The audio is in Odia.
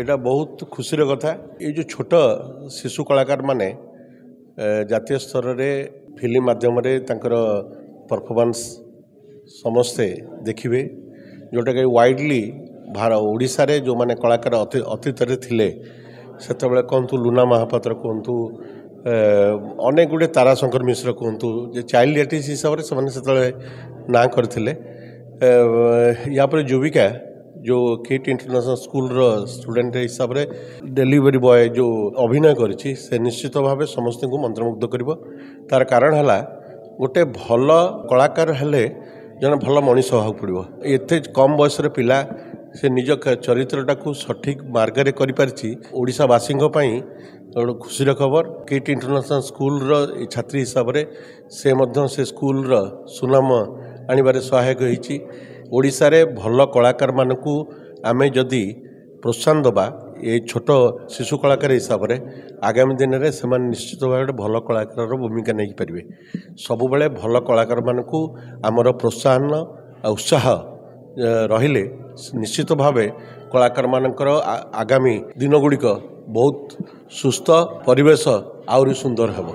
ଏଇଟା ବହୁତ ଖୁସିର କଥା ଏଇ ଯେଉଁ ଛୋଟ ଶିଶୁ କଳାକାରମାନେ ଜାତୀୟ ସ୍ତରରେ ଫିଲ୍ମ ମାଧ୍ୟମରେ ତାଙ୍କର ପରଫର୍ମାନ୍ସ ସମସ୍ତେ ଦେଖିବେ ଯେଉଁଟାକି ୱାଇଡ଼ଲି ଓଡ଼ିଶାରେ ଯେଉଁମାନେ କଳାକାର ଅତି ଅତୀତରେ ଥିଲେ ସେତେବେଳେ କୁହନ୍ତୁ ଲୁନା ମହାପାତ୍ର କୁହନ୍ତୁ ଅନେକ ଗୁଡ଼ିଏ ତାରାଶଙ୍କର ମିଶ୍ର କୁହନ୍ତୁ ଯେ ଚାଇଲ୍ଡ ଆର୍ଟିଷ୍ଟ ହିସାବରେ ସେମାନେ ସେତେବେଳେ ନାଁ କରିଥିଲେ ୟା ପରେ ଯୁବିକା ଯେଉଁ କିଟ୍ ଇଣ୍ଟରନ୍ୟାସନାଲ୍ ସ୍କୁଲର ଷ୍ଟୁଡେଣ୍ଟ ହିସାବରେ ଡେଲିଭରି ବଏ ଯେଉଁ ଅଭିନୟ କରିଛି ସେ ନିଶ୍ଚିତ ଭାବେ ସମସ୍ତଙ୍କୁ ମନ୍ତ୍ରମୁଗ୍ଧ କରିବ ତା'ର କାରଣ ହେଲା ଗୋଟେ ଭଲ କଳାକାର ହେଲେ ଜଣେ ଭଲ ମଣିଷ ହେବାକୁ ପଡ଼ିବ ଏତେ କମ୍ ବୟସରେ ପିଲା ସେ ନିଜ ଚରିତ୍ରଟାକୁ ସଠିକ୍ ମାର୍ଗରେ କରିପାରିଛି ଓଡ଼ିଶାବାସୀଙ୍କ ପାଇଁ ଗୋଟେ ଖୁସିର ଖବର କିଟ୍ ଇଣ୍ଟରନ୍ୟାସନାଲ୍ ସ୍କୁଲର ଛାତ୍ରୀ ହିସାବରେ ସେ ମଧ୍ୟ ସେ ସ୍କୁଲର ସୁନାମ ଆଣିବାରେ ସହାୟକ ହୋଇଛି ଓଡ଼ିଶାରେ ଭଲ କଳାକାରମାନଙ୍କୁ ଆମେ ଯଦି ପ୍ରୋତ୍ସାହନ ଦେବା ଏ ଛୋଟ ଶିଶୁ କଳାକାର ହିସାବରେ ଆଗାମୀ ଦିନରେ ସେମାନେ ନିଶ୍ଚିତ ଭାବରେ ଭଲ କଳାକାରର ଭୂମିକା ନେଇପାରିବେ ସବୁବେଳେ ଭଲ କଳାକାରମାନଙ୍କୁ ଆମର ପ୍ରୋତ୍ସାହନ ଆଉ ଉତ୍ସାହ ରହିଲେ ନିଶ୍ଚିତ ଭାବେ କଳାକାରମାନଙ୍କର ଆଗାମୀ ଦିନ ଗୁଡ଼ିକ ବହୁତ ସୁସ୍ଥ ପରିବେଶ ଆହୁରି ସୁନ୍ଦର ହେବ